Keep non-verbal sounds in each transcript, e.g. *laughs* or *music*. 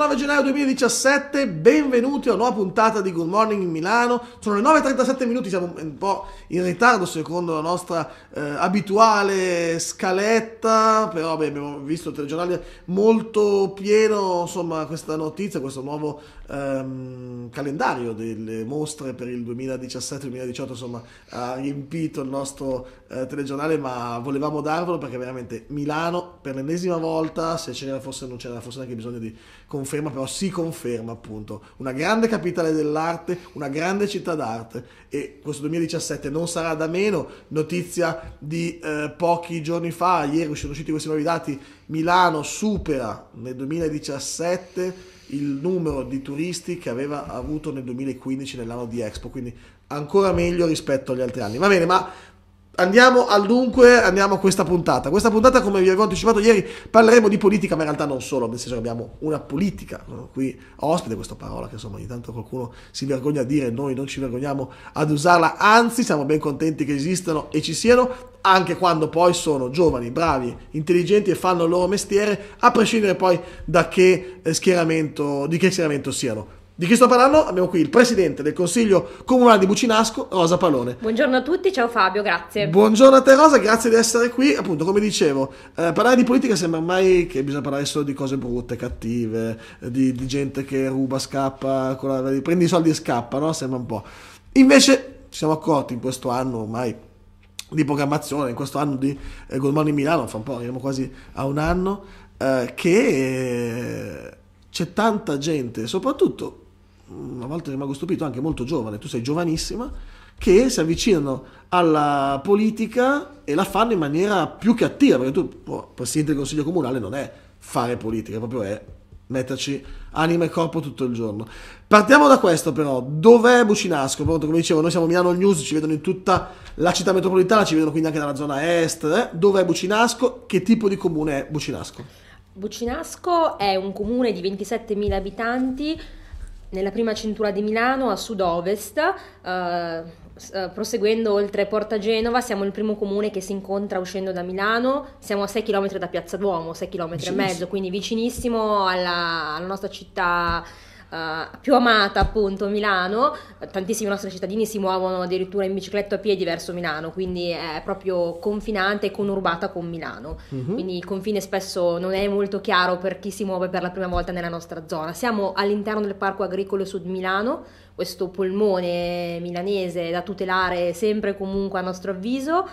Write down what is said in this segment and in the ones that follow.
19 gennaio 2017, benvenuti a una nuova puntata di Good Morning in Milano. Sono le 9.37 minuti, siamo un po' in ritardo secondo la nostra eh, abituale scaletta, però beh, abbiamo visto il telegiornale molto pieno, insomma, questa notizia, questo nuovo ehm, calendario delle mostre per il 2017-2018, insomma, ha riempito il nostro eh, telegiornale, ma volevamo darvelo perché veramente Milano per l'ennesima volta, se ce n'era fosse, non c'era forse neanche bisogno di conferma però, si conferma appunto, una grande capitale dell'arte, una grande città d'arte e questo 2017 non sarà da meno, notizia di eh, pochi giorni fa, ieri sono usciti questi nuovi dati, Milano supera nel 2017 il numero di turisti che aveva avuto nel 2015 nell'anno di Expo, quindi ancora meglio rispetto agli altri anni. Va bene, ma Andiamo al dunque, andiamo a questa puntata. Questa puntata, come vi avevo anticipato ieri, parleremo di politica, ma in realtà non solo, nel senso che abbiamo una politica qui ospite, questa parola che insomma ogni tanto qualcuno si vergogna a dire, noi non ci vergogniamo ad usarla, anzi siamo ben contenti che esistano e ci siano, anche quando poi sono giovani, bravi, intelligenti e fanno il loro mestiere, a prescindere poi da che eh, schieramento, di che schieramento siano. Di chi sto parlando? Abbiamo qui il presidente del Consiglio Comunale di Bucinasco, Rosa Palone. Buongiorno a tutti, ciao Fabio, grazie. Buongiorno a te Rosa, grazie di essere qui. Appunto, come dicevo, eh, parlare di politica sembra ormai che bisogna parlare solo di cose brutte, cattive, di, di gente che ruba, scappa, la, prendi i soldi e scappa, no? Sembra un po'. Invece ci siamo accorti in questo anno ormai di programmazione, in questo anno di eh, Good Morning Milano, fra un po', arriviamo quasi a un anno, eh, che c'è tanta gente, soprattutto Mm, a volte rimango stupito, anche molto giovane, tu sei giovanissima, che si avvicinano alla politica e la fanno in maniera più che attiva, perché tu, oh, Presidente del Consiglio Comunale, non è fare politica, proprio è metterci anima e corpo tutto il giorno. Partiamo da questo però, dov'è Bucinasco? Pronto, come dicevo, noi siamo Milano News, ci vedono in tutta la città metropolitana, ci vedono quindi anche nella zona est. Eh? Dov'è Bucinasco? Che tipo di comune è Bucinasco? Bucinasco è un comune di 27.000 abitanti, nella prima cintura di Milano a sud-ovest, eh, eh, proseguendo oltre Porta Genova, siamo il primo comune che si incontra uscendo da Milano, siamo a 6 km da Piazza Duomo, 6 km e mezzo, quindi vicinissimo alla, alla nostra città uh, più amata appunto Milano, tantissimi nostri cittadini si muovono addirittura in bicicletta a piedi verso Milano, quindi è proprio confinante e conurbata con Milano, mm-hmm. quindi il confine spesso non è molto chiaro per chi si muove per la prima volta nella nostra zona. Siamo all'interno del Parco Agricolo Sud Milano, questo polmone milanese da tutelare sempre e comunque a nostro avviso.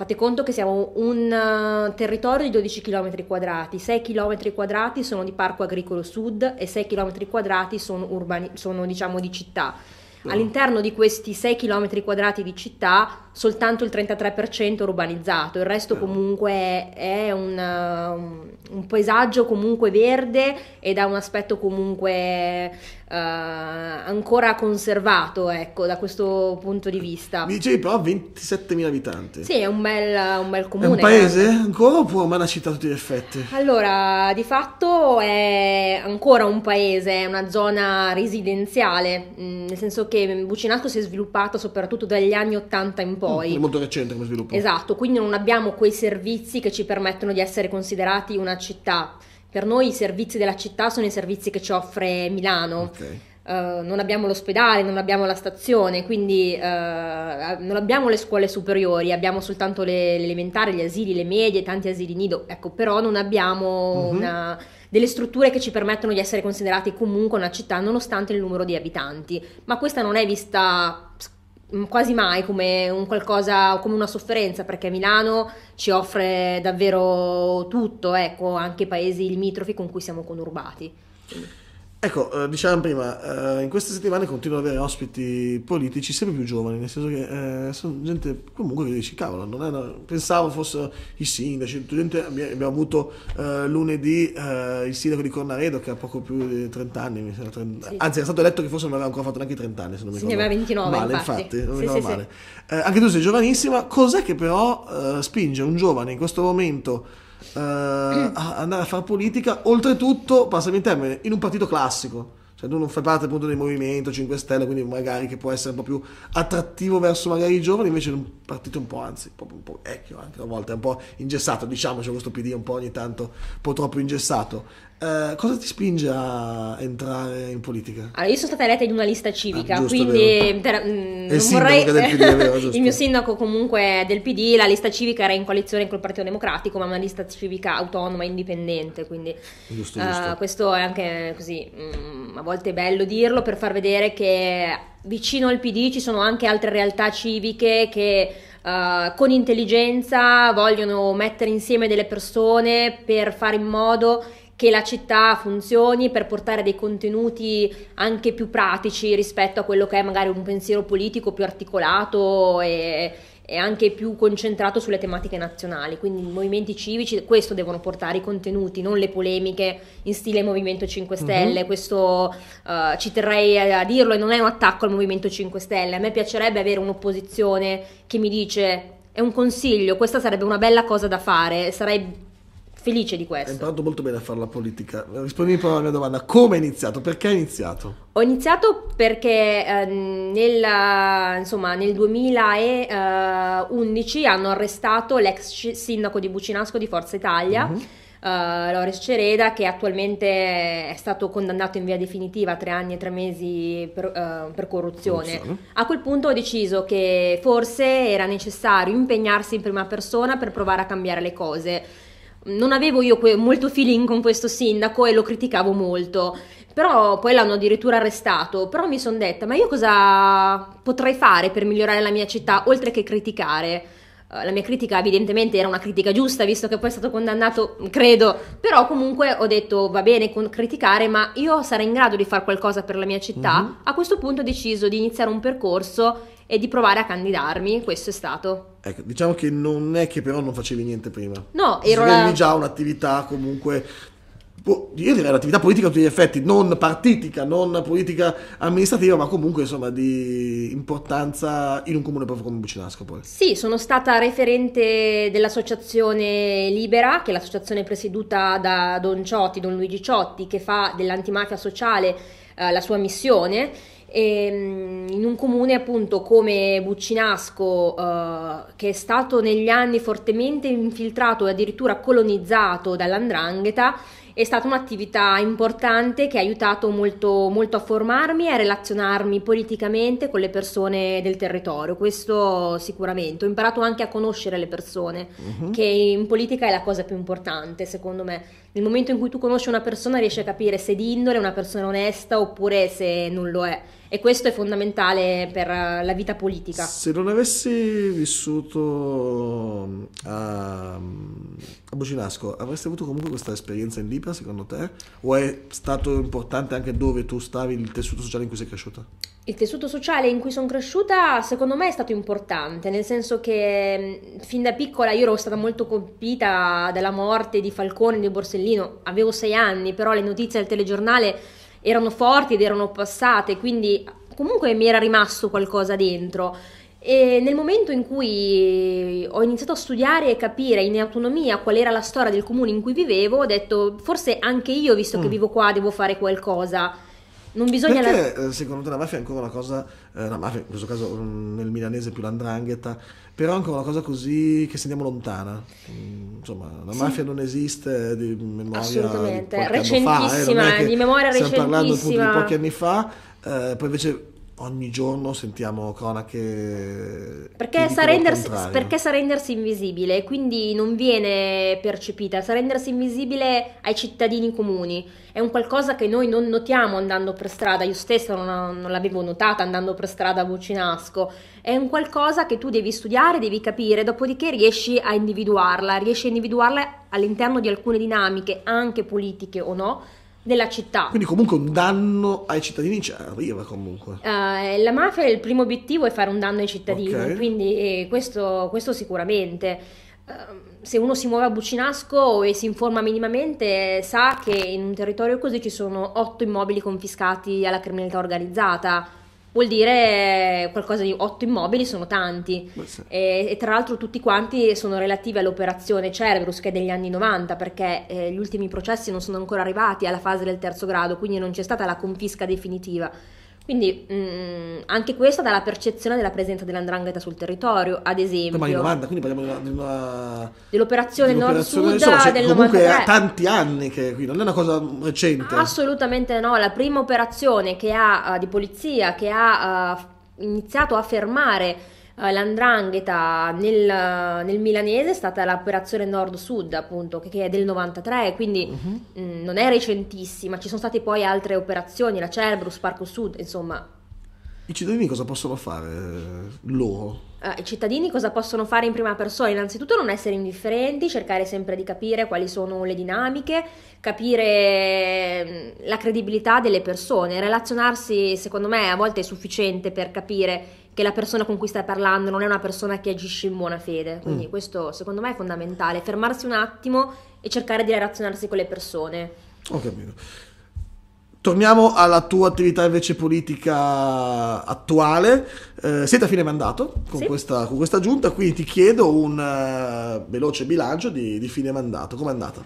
Fate conto che siamo un eh, territorio di 12 km quadrati, 6 km quadrati sono di parco agricolo sud e 6 km quadrati sono, urbani, sono diciamo di città. No. All'interno di questi 6 km quadrati di città soltanto il 33% è urbanizzato, il resto no. Eh. comunque è eh, un, un, paesaggio comunque verde ed ha un aspetto comunque eh, ancora conservato, ecco, da questo punto di vista. Mi dicevi però 27.000 abitanti. Sì, è un bel, un bel comune. È un paese eh. ancora ma una città a tutti gli effetti? Allora, di fatto è ancora un paese, è una zona residenziale, mm, nel senso che Bucinasco si è sviluppata soprattutto dagli anni 80 in mm, poi. Mm, è molto recente come sviluppo. Esatto, quindi non abbiamo quei servizi che ci permettono di essere considerati una città. Per noi i servizi della città sono i servizi che ci offre Milano. Okay. Uh, non abbiamo l'ospedale, non abbiamo la stazione, quindi uh, non abbiamo le scuole superiori, abbiamo soltanto le, le, elementari, gli asili, le medie, tanti asili nido, ecco, però non abbiamo uh-huh. una, delle strutture che ci permettono di essere considerati comunque una città nonostante il numero di abitanti, ma questa non è vista quasi mai come un qualcosa, come una sofferenza, perché Milano ci offre davvero tutto, ecco, anche paesi limitrofi con cui siamo conurbati. Quindi. Ecco, eh, dicevamo prima, eh, in queste settimane continuo ad avere ospiti politici sempre più giovani, nel senso che eh, sono gente comunque che dici, cavolo, una... pensavo fossero i sindaci, gente... abbiamo avuto eh, lunedì eh, il sindaco di Cornaredo che ha poco più di 30 anni, 30... Sì. anzi era stato eletto che forse non aveva ancora fatto neanche 30 anni, se non mi ricordo. Sì, ne aveva 29 male, infatti. infatti sì, sì, male. Eh, anche tu sei giovanissima, cos'è che però spinge un giovane in questo momento uh, a andare a fare politica, oltretutto, passami il termine, in un partito classico. Cioè tu non fai parte appunto del Movimento 5 Stelle, quindi magari che può essere un po' più attrattivo verso magari i giovani, invece in un partito un po', anzi, un un po vecchio anche a volte, un po' ingessato, diciamoci questo PD un po' ogni tanto un po' troppo ingessato. Eh, cosa ti spinge a entrare in politica? Allora, ah, io sono stata eletta in una lista civica, ah, giusto, quindi per, mh, mm, non vorrei... PD, vero, *laughs* il mio sindaco comunque è del PD, la lista civica era in coalizione col Partito Democratico, ma una lista civica autonoma, indipendente, quindi giusto, eh, giusto. questo è anche così, mh, mm, a volte è bello dirlo per far vedere che vicino al PD ci sono anche altre realtà civiche che uh, con intelligenza vogliono mettere insieme delle persone per fare in modo che la città funzioni per portare dei contenuti anche più pratici rispetto a quello che è magari un pensiero politico più articolato e, e anche più concentrato sulle tematiche nazionali. Quindi i movimenti civici questo devono portare i contenuti, non le polemiche in stile Movimento 5 mhm. Stelle. Uh-huh. Questo uh, ci terrei a, a dirlo e non è un attacco al Movimento 5 Stelle. A me piacerebbe avere un'opposizione che mi dice è un consiglio, questa sarebbe una bella cosa da fare, sarei felice di questo. Hai imparato molto bene a fare la politica. Rispondimi però alla mia domanda: come hai iniziato? Perché hai iniziato? Ho iniziato perché eh, nella, insomma, nel 2011 eh, hanno arrestato l'ex sindaco di Bucinasco di Forza Italia. Uh-huh. Mhm. Uh, eh, Loris Cereda, che attualmente è stato condannato in via definitiva a tre anni e tre mesi per, uh, per corruzione. corruzione. A quel punto ho deciso che forse era necessario impegnarsi in prima persona per provare a cambiare le cose non avevo io que- molto feeling con questo sindaco e lo criticavo molto. Però poi l'hanno addirittura arrestato. Però mi sono detta, ma io cosa potrei fare per migliorare la mia città, oltre che criticare? Eh, la mia critica evidentemente era una critica giusta, visto che poi è stato condannato, credo. Però comunque ho detto, va bene con- criticare, ma io sarei in grado di fare qualcosa per la mia città. Mm-hmm. A questo punto ho deciso di iniziare un percorso e di provare a candidarmi. Questo è stato. Ecco, diciamo che non è che però non facevi niente prima. No, cioè, ero la... già un'attività comunque boh, io direi l'attività politica a tutti gli effetti, non partitica, non politica amministrativa, ma comunque insomma di importanza in un comune proprio come Bucinasco poi. Sì, sono stata referente dell'associazione Libera, che è l'associazione presieduta da Don Ciotti, Don Luigi Ciotti, che fa dell'antimafia sociale eh, la sua missione e, ehm, in un comune appunto come Buccinasco eh, che è stato negli anni fortemente infiltrato e addirittura colonizzato dall'andrangheta è stata un'attività importante che ha aiutato molto, molto, a formarmi e a relazionarmi politicamente con le persone del territorio, questo sicuramente. Ho imparato anche a conoscere le persone, uh-huh. che in politica è la cosa più importante, secondo me. Nel momento in cui tu conosci una persona riesci a capire se d'indole è una persona onesta oppure se non lo è e questo è fondamentale per eh, la vita politica. Se non avessi vissuto mm, a, mm, a Bocinasco, avresti avuto comunque questa esperienza in Libra secondo te? O è stato importante anche dove tu stavi, il tessuto sociale in cui sei cresciuta? Il tessuto sociale in cui sono cresciuta secondo me è stato importante, nel senso che mm, fin da piccola io ero stata molto colpita dalla morte di Falcone, di Borsellino, avevo sei anni, però le notizie del telegiornale erano forti ed erano passate, quindi comunque mi era rimasto qualcosa dentro. E nel momento in cui ho iniziato a studiare e capire in autonomia qual era la storia del comune in cui vivevo, ho detto forse anche io, visto mm. che vivo qua, devo fare qualcosa non bisogna. Perché la... Eh, secondo te la mafia è ancora una cosa. Eh, la mafia, in questo caso mm, nel milanese più l'andrangheta, però è ancora una cosa così che sentiamo lontana. Mm, insomma, la mafia non esiste di memoria. Assolutamente, recentissima, fa, eh, di memoria recentissima. Stiamo parlando appunto di pochi anni fa, eh, poi invece ogni giorno sentiamo cronache. Perché sa, rendersi, perché sa, rendersi, invisibile, quindi non viene percepita, sa rendersi invisibile ai cittadini comuni. È un qualcosa che noi non notiamo andando per strada, io stessa non, non l'avevo notata andando per strada a Bucinasco. È un qualcosa che tu devi studiare, devi capire, dopodiché riesci a individuarla, riesci a individuarla all'interno di alcune dinamiche, anche politiche o no della città. Quindi comunque un danno ai cittadini ci cioè, arriva comunque. Uh, la mafia, il primo obiettivo è fare un danno ai cittadini, okay. quindi eh, questo, questo sicuramente. Ehm, se uno si muove a Bucinasco e si informa minimamente sa che in un territorio così ci sono otto immobili confiscati alla criminalità organizzata vuol dire qualcosa di otto immobili sono tanti e, e, tra l'altro tutti quanti sono relativi all'operazione Cerberus che è degli anni 90 perché eh, gli ultimi processi non sono ancora arrivati alla fase del terzo grado quindi non c'è stata la confisca definitiva quindi mh, mm, anche questa dà la percezione della presenza dell'andrangheta sul territorio, ad esempio. Ma anni 90, quindi parliamo di una... Dell'operazione, dell'operazione nord-sud insomma, cioè, del comunque 93. tanti anni che qui, non è una cosa recente. Assolutamente no, la prima operazione che ha, uh, di polizia che ha uh, iniziato a fermare eh, l'andrangheta nel, nel, milanese è stata l'operazione nord-sud, appunto, che, è del 93, quindi uh-huh. Mhm. mh, mm, non è recentissima. Ci sono state poi altre operazioni, la Cerberus, Parco Sud, insomma. I cittadini cosa possono fare eh, loro? Eh, I cittadini cosa possono fare in prima persona? Innanzitutto non essere indifferenti, cercare sempre di capire quali sono le dinamiche, capire mm, la credibilità delle persone, relazionarsi secondo me a volte è sufficiente per capire che la persona con cui stai parlando non è una persona che agisce in buona fede. Quindi mm. questo secondo me è fondamentale, fermarsi un attimo e cercare di relazionarsi con le persone. Ho capito. Torniamo alla tua attività invece politica attuale. Eh, siete a fine mandato con, sì. questa, con, questa, giunta, quindi ti chiedo un uh, veloce bilancio di, di fine mandato. Com'è andata?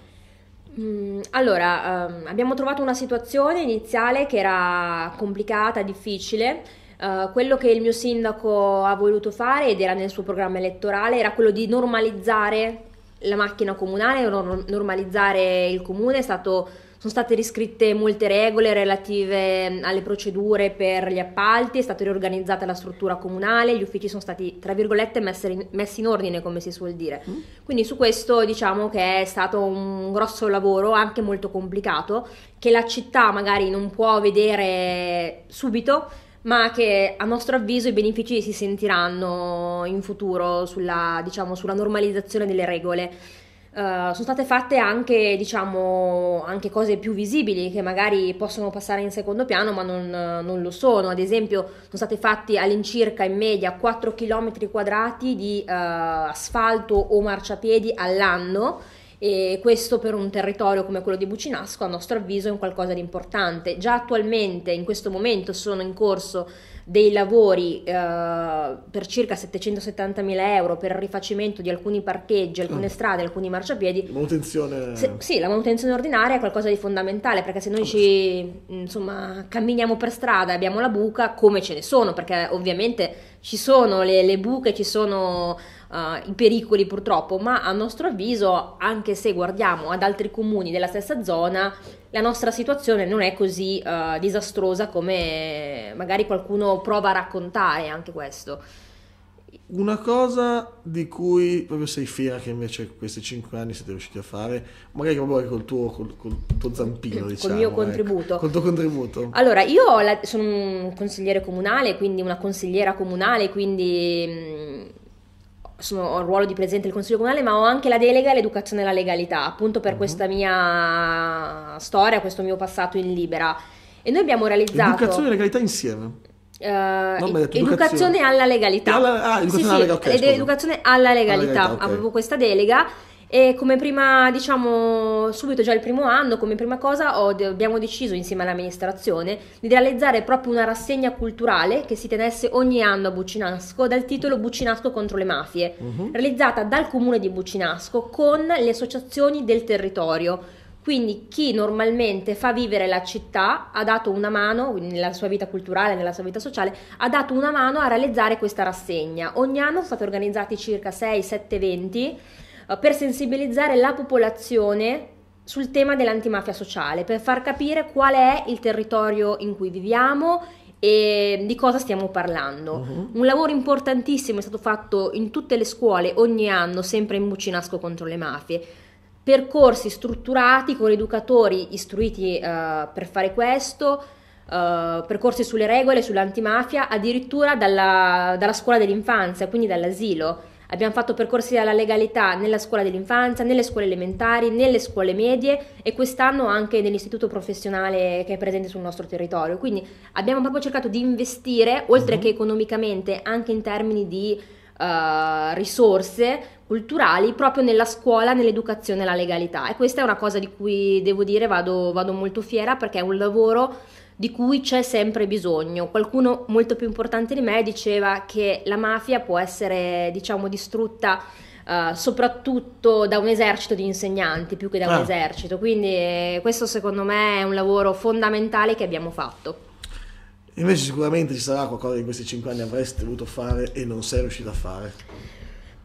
Mm, allora, um, abbiamo trovato una situazione iniziale che era complicata, difficile eh, quello che il mio sindaco ha voluto fare, ed era nel suo programma elettorale, era quello di normalizzare la macchina comunale, normalizzare il comune, stato, sono state riscritte molte regole relative alle procedure per gli appalti, è stata riorganizzata la struttura comunale, gli uffici sono stati, tra virgolette, in, messi in, ordine, come si suol dire. Mm. Quindi su questo diciamo che è stato un grosso lavoro, anche molto complicato, che la città magari non può vedere subito, ma che a nostro avviso i benefici si sentiranno in futuro sulla, diciamo, sulla normalizzazione delle regole. Uh, sono state fatte anche, diciamo, anche, cose più visibili che magari possono passare in secondo piano, ma non, non lo sono. Ad esempio, sono stati fatti all'incirca in media 4 km quadrati di uh, asfalto o marciapiedi all'anno e questo per un territorio come quello di Bucinasco a nostro avviso è un qualcosa di importante. Già attualmente in questo momento sono in corso dei lavori eh, per circa 770 mila euro per il rifacimento di alcuni parcheggi, alcune ah. strade, alcuni marciapiedi. Manutenzione... Se, sì, la manutenzione ordinaria è qualcosa di fondamentale perché se noi ci insomma, camminiamo per strada e abbiamo la buca, come ce ne sono? Perché ovviamente ci sono le, le buche, ci sono uh, i pericoli purtroppo, ma a nostro avviso, anche se guardiamo ad altri comuni della stessa zona, la nostra situazione non è così uh, disastrosa come magari qualcuno prova a raccontare anche questo. Una cosa di cui proprio sei fiera che invece questi cinque anni siete riusciti a fare, magari proprio col tuo, col, col tuo zampino, diciamo. Col mio diciamo, ecco. contributo. col tuo contributo. Allora, io la, sono un consigliere comunale, quindi una consigliera comunale, quindi mm, sono, ho il ruolo di presidente del Consiglio Comunale, ma ho anche la delega all'educazione e alla legalità, appunto per mm-hmm. questa mia storia, questo mio passato in Libera. E noi abbiamo realizzato... Educazione e legalità insieme? Uh, no, detto, educazione. educazione alla legalità. Alla, ah, educazione, sì, alla, sì, okay, ed educazione alla legalità. Alla legalità, okay. Avevo questa delega e come prima, diciamo, subito già il primo anno, come prima cosa ho, abbiamo deciso insieme all'amministrazione di realizzare proprio una rassegna culturale che si tenesse ogni anno a Bucinasco dal titolo Bucinasco contro le mafie, uh-huh. realizzata dal comune di Bucinasco con le associazioni del territorio. Quindi chi normalmente fa vivere la città ha dato una mano, nella sua vita culturale, nella sua vita sociale, ha dato una mano a realizzare questa rassegna. Ogni anno sono stati organizzati circa 6-7 eventi eh, per sensibilizzare la popolazione sul tema dell'antimafia sociale, per far capire qual è il territorio in cui viviamo e di cosa stiamo parlando. Uh-huh. Un lavoro importantissimo è stato fatto in tutte le scuole ogni anno, sempre in Bucinasco contro le mafie. Percorsi strutturati con educatori istruiti uh, per fare questo, uh, percorsi sulle regole, sull'antimafia, addirittura dalla, dalla scuola dell'infanzia, quindi dall'asilo Abbiamo fatto percorsi alla legalità nella scuola dell'infanzia, nelle scuole elementari, nelle scuole medie e quest'anno anche nell'istituto professionale che è presente sul nostro territorio. Quindi abbiamo proprio cercato di investire, oltre uh-huh. che economicamente, anche in termini di eh, risorse culturali proprio nella scuola, nell'educazione la legalità. E questa è una cosa di cui devo dire vado, vado molto fiera perché è un lavoro di cui c'è sempre bisogno. Qualcuno molto più importante di me diceva che la mafia può essere, diciamo, distrutta Uh, soprattutto da un esercito di insegnanti più che da ah. un esercito. Quindi eh, questo secondo me è un lavoro fondamentale che abbiamo fatto. Invece sicuramente ci sarà qualcosa che in questi cinque anni avresti dovuto fare e non sei riuscita a fare.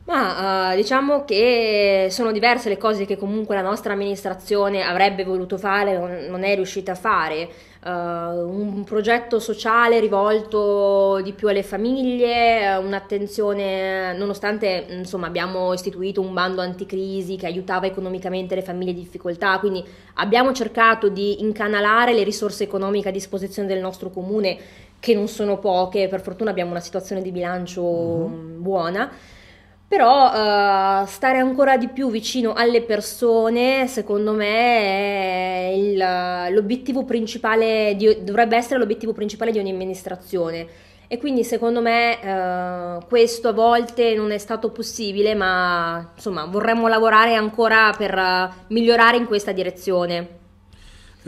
Ma uh, diciamo che sono diverse le cose che comunque la nostra amministrazione avrebbe voluto fare, non, non è riuscita a fare uh, un progetto sociale rivolto di più alle famiglie, eh, un'attenzione, nonostante insomma, abbiamo istituito un bando anticrisi che aiutava economicamente le famiglie in difficoltà, quindi abbiamo cercato di incanalare le risorse economiche a disposizione del nostro comune, che non sono poche, per fortuna abbiamo una situazione di bilancio mm-hmm. buona però uh, stare ancora di più vicino alle persone secondo me il, l'obiettivo principale di, dovrebbe essere l'obiettivo principale di ogni amministrazione e quindi secondo me uh, questo a volte non è stato possibile ma insomma vorremmo lavorare ancora per eh, migliorare in questa direzione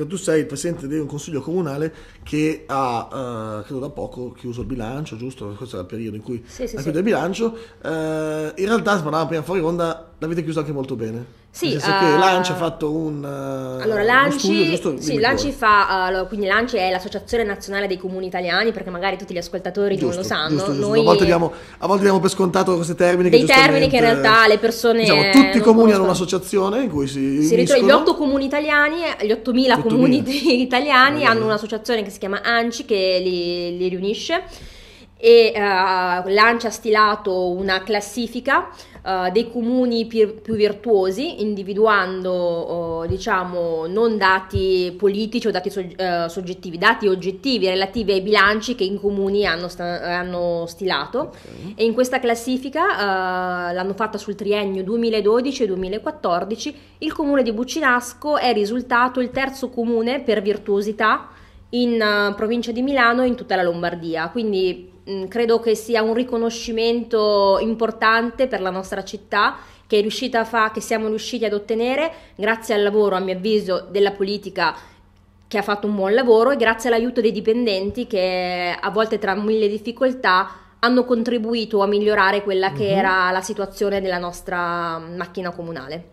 tu sei il presidente di un consiglio comunale che ha, eh, credo da poco, chiuso il bilancio, giusto? Questo era il periodo in cui sì, ha chiuso sì. il bilancio. Eh, in realtà, parlavamo prima fuori onda, l'avete chiuso anche molto bene. Sì, Nel senso uh, che eh, Lanci ha fatto un uh, Allora Lanci, studio, sì, Lanci fa uh, quindi Lanci è l'Associazione Nazionale dei Comuni Italiani perché magari tutti gli ascoltatori giusto, non lo sanno. Giusto, Noi a volte, diamo, a volte, diamo, per scontato questi termini dei termini che in realtà le persone diciamo, tutti i comuni hanno un'associazione in cui si, si ritrovano gli 8 comuni italiani, gli 8000 comuni *laughs* italiani allora. hanno un'associazione che si chiama ANCI che li, li riunisce e uh, eh, l'ANCI ha stilato una classifica Uh, dei comuni più, più virtuosi, individuando uh, diciamo, non dati politici o dati so, uh, eh, soggettivi, dati oggettivi relativi ai bilanci che i comuni hanno, sta, hanno stilato. Okay. E in questa classifica, l'hanno fatta sul triennio 2012-2014, il comune di Buccinasco è risultato il terzo comune per virtuosità in provincia di Milano e in tutta la Lombardia. Quindi Mm, credo che sia un riconoscimento importante per la nostra città che, fa, che siamo riusciti ad ottenere grazie al lavoro, a mio avviso, della politica che ha fatto un buon lavoro e grazie all'aiuto dei dipendenti che a volte tra mille difficoltà hanno contribuito a migliorare quella che mm-hmm. era la situazione della nostra macchina comunale.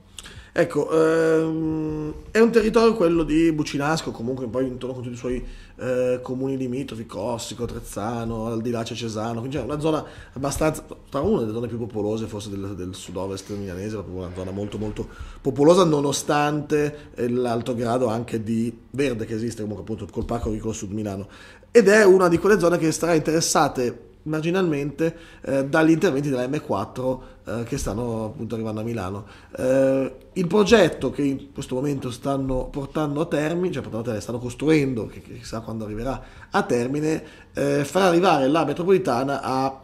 Ecco, ehm, è un territorio quello di Bucinasco, comunque poi intorno a tutti i suoi eh, comuni limitrofi, Cossico, Trezzano, al di là c'è Cesano, quindi è una zona abbastanza, tra una delle zone più popolose forse del, del sud-ovest milanese, proprio una zona molto molto popolosa nonostante eh, l'alto grado anche di verde che esiste comunque appunto col Parco Agricolo Sud Milano. Ed è una di quelle zone che sarà interessate marginalmente eh, dagli interventi della M4 eh, che stanno appunto arrivando a Milano. Eh, il progetto che in questo momento stanno portando a termine, cioè portando a termine, stanno costruendo, che chissà quando arriverà a termine, eh, farà arrivare la metropolitana a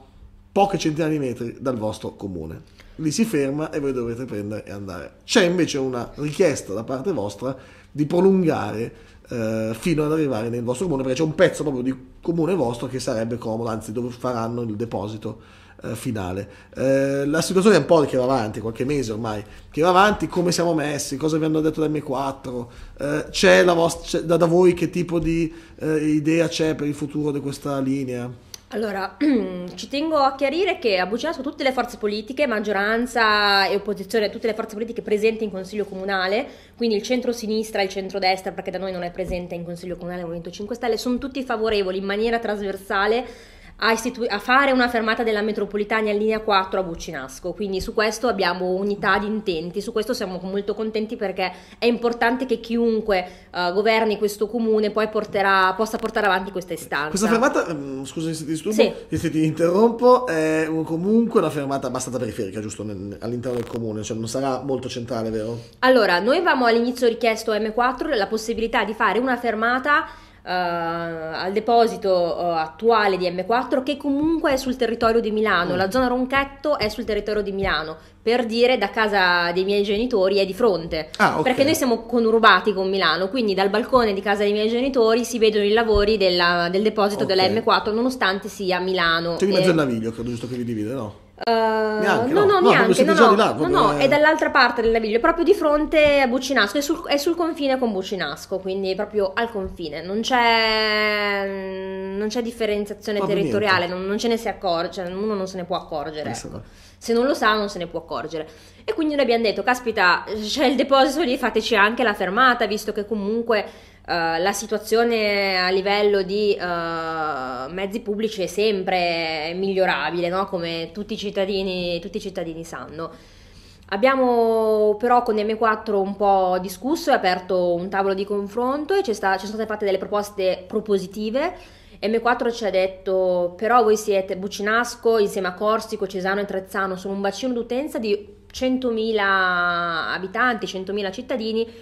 poche centinaia di metri dal vostro comune. Lì si ferma e voi dovrete prendere e andare. C'è invece una richiesta da parte vostra di prolungare eh, fino ad arrivare nel vostro comune, perché c'è un pezzo proprio di comune vostro che sarebbe comodo, anzi dove faranno il deposito eh, finale. Eh, la situazione è un po' che va avanti, qualche mese ormai, che va avanti, come siamo messi, cosa vi hanno detto da M4, eh, c'è, la vostra, c'è da, da, voi che tipo di eh, idea c'è per il futuro di questa linea? Allora, *clears throat* ci tengo a chiarire che a Bucinato tutte le forze politiche, maggioranza e opposizione, tutte le forze politiche presenti in Consiglio Comunale, quindi il centro-sinistra e il centro-destra, perché da noi non è presente in Consiglio Comunale il Movimento 5 Stelle, sono tutti favorevoli in maniera trasversale a, istitu- a, fare una fermata della metropolitana in linea 4 a Buccinasco, quindi su questo abbiamo unità di intenti, su questo siamo molto contenti perché è importante che chiunque uh, governi questo comune poi porterà, possa portare avanti questa istanza. Questa fermata, mm, scusami se ti disturbo, sì. se ti interrompo, è comunque una fermata abbastanza periferica, giusto, all'interno del comune, cioè non sarà molto centrale, vero? Allora, noi avevamo all'inizio richiesto M4 la possibilità di fare una fermata uh, al deposito uh, attuale di M4 che comunque è sul territorio di Milano, mm. la zona Ronchetto è sul territorio di Milano, per dire da casa dei miei genitori è di fronte, ah, okay. perché noi siamo conurbati con Milano, quindi dal balcone di casa dei miei genitori si vedono i lavori della, del deposito okay. della M4 nonostante sia a Milano. C'è cioè, di mezzo e... il naviglio, credo giusto che vi divide, no? Eh, neanche, no, no, no, neanche, no, no, là, no, no, è... è dall'altra parte del Naviglio, proprio di fronte a Bucinasco, è sul, è sul, confine con Bucinasco, quindi proprio al confine, non c'è, mm, non c'è differenziazione Vabbè, territoriale, non, non, ce ne si accorge, cioè, uno non se ne può accorgere, ecco. se non lo sa non se ne può accorgere. E quindi noi abbiamo detto, caspita, *laughs* c'è il deposito gli fateci anche la fermata, visto che comunque eh, la situazione a livello di uh, mezzi pubblici è sempre migliorabile, no? come tutti i, cittadini, tutti i cittadini sanno. Abbiamo però con M4 un po' discusso e aperto un tavolo di confronto e ci sono state fatte delle proposte propositive. M4 ci ha detto però voi siete Bucinasco insieme a Corsico, Cesano e Trezzano, sono un bacino d'utenza di 100.000 abitanti, 100.000 cittadini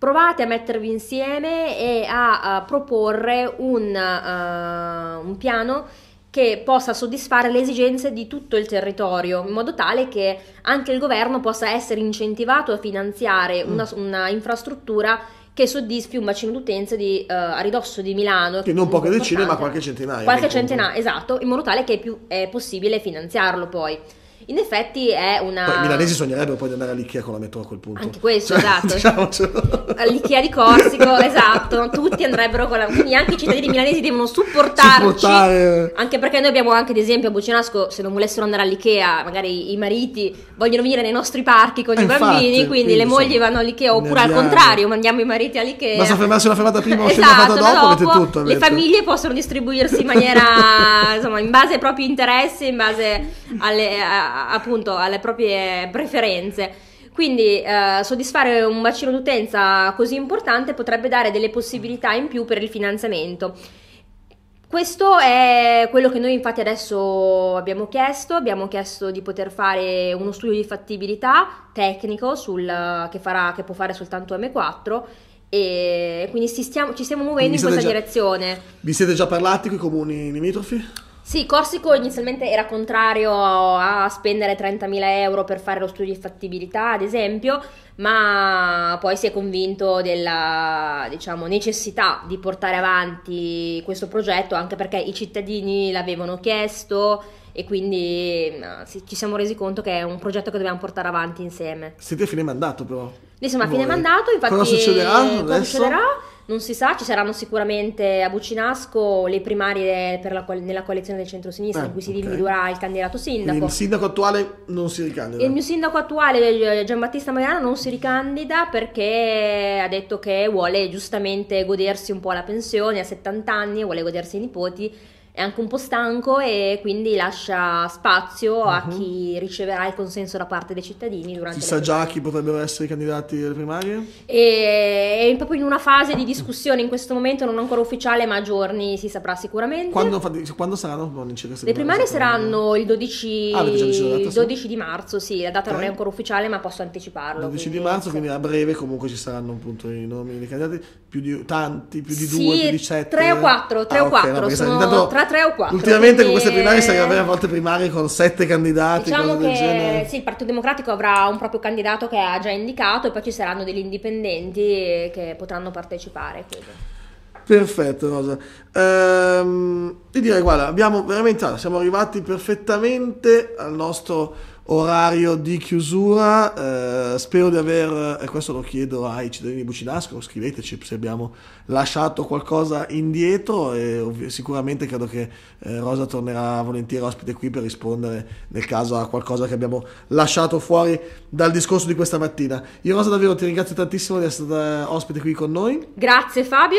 provate a mettervi insieme e a, a proporre un, uh, un piano che possa soddisfare le esigenze di tutto il territorio, in modo tale che anche il governo possa essere incentivato a finanziare mm. una, una infrastruttura che soddisfi un bacino d'utenza di, uh, a ridosso di Milano. Che non poche decine, ma qualche centinaio. Qualche centinaio, esatto, in modo tale che è, più, è possibile finanziarlo poi. In effetti è una... Poi, I milanesi sognerebbero poi di andare all'IKEA con la metro a quel punto. Anche questo, cioè, esatto. *laughs* Diciamocelo. A di Corsico, *laughs* esatto. Tutti andrebbero con la... Quindi anche i cittadini milanesi devono supportarci. Supportare. Anche perché noi abbiamo anche, ad esempio, a Bucinasco, se non volessero andare all'Ikea, magari i mariti vogliono venire nei nostri parchi con eh, i bambini, infatti, quindi, le mogli vanno all'Ikea, oppure al contrario, mandiamo i mariti all'Ikea. Basta fermarsi una fermata prima *laughs* o esatto, una fermata dopo, dopo avete tutto. Avete. Le famiglie possono distribuirsi in maniera, insomma, in base ai propri interessi, in base alle... A, appunto alle proprie preferenze. Quindi eh, soddisfare un bacino d'utenza così importante potrebbe dare delle possibilità in più per il finanziamento. Questo è quello che noi infatti adesso abbiamo chiesto, abbiamo chiesto di poter fare uno studio di fattibilità tecnico sul, che, farà, che può fare soltanto M4 e quindi stiamo, ci stiamo muovendo in questa già, direzione. Vi siete già parlati con i comuni limitrofi? Sì, Corsico inizialmente era contrario a spendere 30.000 euro per fare lo studio di fattibilità, ad esempio, ma poi si è convinto della diciamo, necessità di portare avanti questo progetto anche perché i cittadini l'avevano chiesto e quindi ci siamo resi conto che è un progetto che dobbiamo portare avanti insieme. Siete a fine mandato però. Noi siamo a fine mandato, infatti cosa succederà? Cosa adesso? non si sa, ci saranno sicuramente a Bucinasco le primarie co- nella coalizione del centro-sinistra eh, in cui si ah, okay. individuerà il candidato sindaco. Il sindaco attuale non si ricandida. Il mio sindaco attuale, eh, Giambattista Maiano, non si ricandida perché ha detto che vuole giustamente godersi un po' la pensione a 70 anni, vuole godersi i nipoti è anche un po' stanco e quindi lascia spazio uh-huh. a mhm. chi riceverà il consenso da parte dei cittadini durante si sa già chi potrebbero essere i candidati alle primarie? E, è proprio in una fase di discussione in questo momento non ancora ufficiale ma a giorni si saprà sicuramente quando, quando saranno? Non le primarie saranno il 12, ah, il 12 di marzo sì la data okay. non è ancora ufficiale ma posso anticiparlo il 12 quindi, di marzo sì. quindi a breve comunque ci saranno appunto i nomi dei candidati più di tanti più di sì, due più di sette tre o quattro 3 ah, o 4 okay, no, sono, tra 3 o 4. Ultimamente quindi... con queste primarie sai eh, avere a volte primarie con sette candidati. Diciamo che sì, il Partito Democratico avrà un proprio candidato che ha già indicato e poi ci saranno degli indipendenti che potranno partecipare. Credo. Perfetto, Rosa. Ehm, ti direi, guarda, abbiamo veramente, siamo arrivati perfettamente al nostro orario di chiusura. Eh, spero di aver, e questo lo chiedo ai cittadini di Bucidasco, scriveteci se abbiamo lasciato qualcosa indietro e sicuramente credo che eh, Rosa tornerà volentieri ospite qui per rispondere nel caso a qualcosa che abbiamo lasciato fuori dal discorso di questa mattina. Io Rosa davvero ti ringrazio tantissimo di essere stata ospite qui con noi. Grazie Fabio.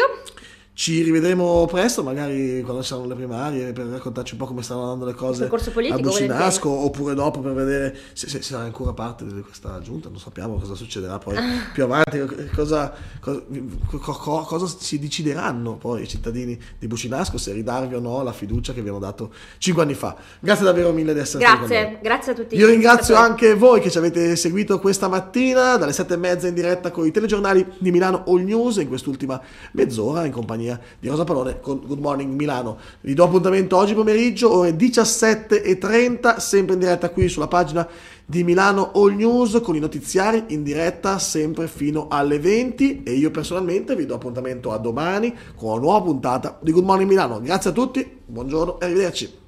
Ci rivedremo presto, magari quando saranno le primarie, per raccontarci un po' come stanno andando le cose politico, a Bucinasco, oppure dopo per vedere se, se, sarà ancora parte di questa giunta. Non sappiamo cosa succederà poi ah. più avanti, cosa, cosa, co, cosa, si decideranno poi i cittadini di Bucinasco, se ridarvi o no la fiducia che vi hanno dato cinque anni fa. Grazie davvero mille di essere grazie, qui. Grazie, grazie a tutti. Io ringrazio anche voi che ci avete seguito questa mattina dalle 7 e mezza in diretta con i telegiornali di Milano All News in quest'ultima mezz'ora in compagnia Romagna di Rosa Palone con Good Morning Milano. Vi do appuntamento oggi pomeriggio, ore 17.30, sempre in diretta qui sulla pagina di Milano All News con i notiziari in diretta sempre fino alle 20 e io personalmente vi do appuntamento a domani con una nuova puntata di Good Morning Milano. Grazie a tutti, buongiorno e arrivederci.